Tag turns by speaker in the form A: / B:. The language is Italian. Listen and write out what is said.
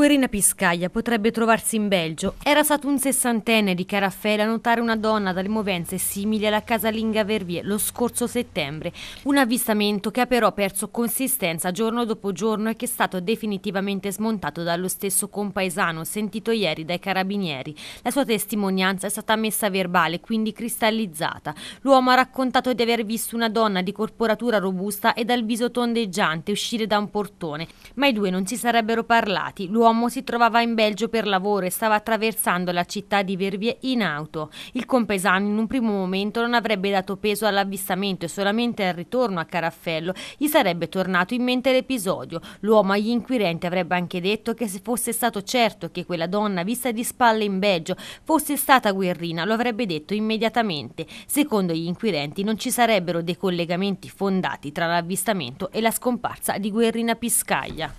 A: Guerina Piscaglia potrebbe trovarsi in Belgio. Era stato un sessantenne di Caraffè a notare una donna dalle movenze simili alla casalinga Vervier lo scorso settembre. Un avvistamento che ha però perso consistenza giorno dopo giorno e che è stato definitivamente smontato dallo stesso compaesano sentito ieri dai carabinieri. La sua testimonianza è stata messa a verbale, quindi cristallizzata. L'uomo ha raccontato di aver visto una donna di corporatura robusta e dal viso tondeggiante uscire da un portone, ma i due non si sarebbero parlati. L'uomo L'uomo si trovava in Belgio per lavoro e stava attraversando la città di Verviers in auto. Il compesano in un primo momento non avrebbe dato peso all'avvistamento e solamente al ritorno a Caraffello gli sarebbe tornato in mente l'episodio. L'uomo agli inquirenti avrebbe anche detto che se fosse stato certo che quella donna vista di spalle in Belgio fosse stata guerrina lo avrebbe detto immediatamente. Secondo gli inquirenti non ci sarebbero dei collegamenti fondati tra l'avvistamento e la scomparsa di Guerrina Piscaglia.